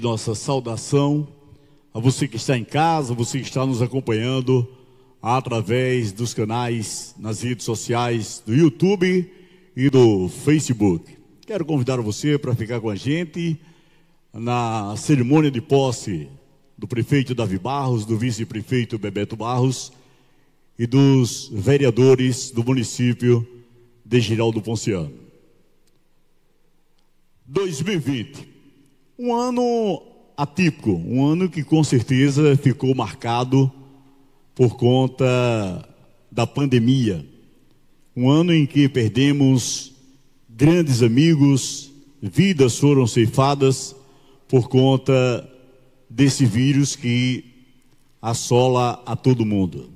nossa saudação a você que está em casa, você que está nos acompanhando através dos canais nas redes sociais do YouTube e do Facebook. Quero convidar você para ficar com a gente na cerimônia de posse do prefeito Davi Barros, do vice-prefeito Bebeto Barros e dos vereadores do município de Giraldo Ponciano. 2020 um ano atípico, um ano que com certeza ficou marcado por conta da pandemia. Um ano em que perdemos grandes amigos, vidas foram ceifadas por conta desse vírus que assola a todo mundo.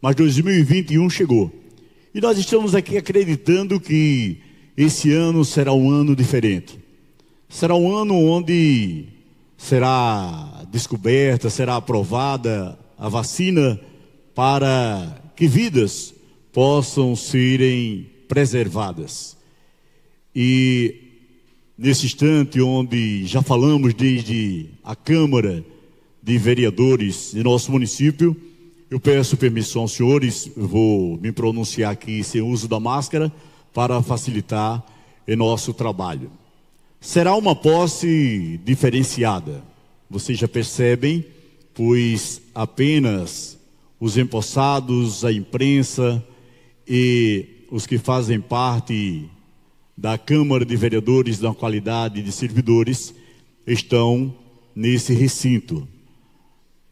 Mas 2021 chegou. E nós estamos aqui acreditando que esse ano será um ano diferente. Será um ano onde será descoberta, será aprovada a vacina para que vidas possam serem preservadas. E nesse instante onde já falamos desde a Câmara de Vereadores de nosso município, eu peço permissão aos senhores, vou me pronunciar aqui sem uso da máscara para facilitar o nosso trabalho. Será uma posse diferenciada. Vocês já percebem, pois apenas os empossados, a imprensa e os que fazem parte da Câmara de Vereadores da qualidade de servidores estão nesse recinto.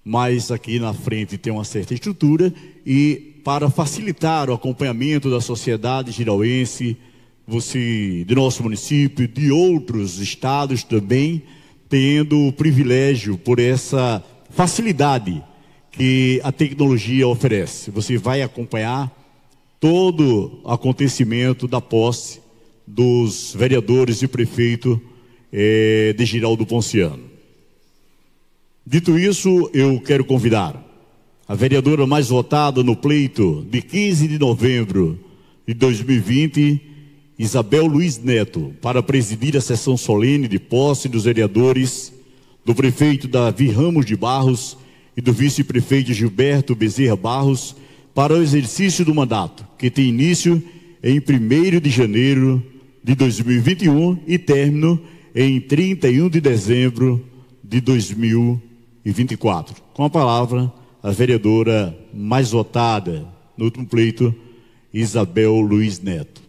Mas aqui na frente tem uma certa estrutura e para facilitar o acompanhamento da sociedade girauense, você, de nosso município, de outros estados também, tendo o privilégio por essa facilidade que a tecnologia oferece. Você vai acompanhar todo o acontecimento da posse dos vereadores e prefeito é, de Giraldo Ponciano. Dito isso, eu quero convidar a vereadora mais votada no pleito de 15 de novembro de 2020 Isabel Luiz Neto para presidir a sessão solene de posse dos vereadores, do prefeito Davi Ramos de Barros e do vice-prefeito Gilberto Bezerra Barros para o exercício do mandato, que tem início em 1 de janeiro de 2021 e término em 31 de dezembro de 2024. Com a palavra, a vereadora mais votada no último pleito, Isabel Luiz Neto.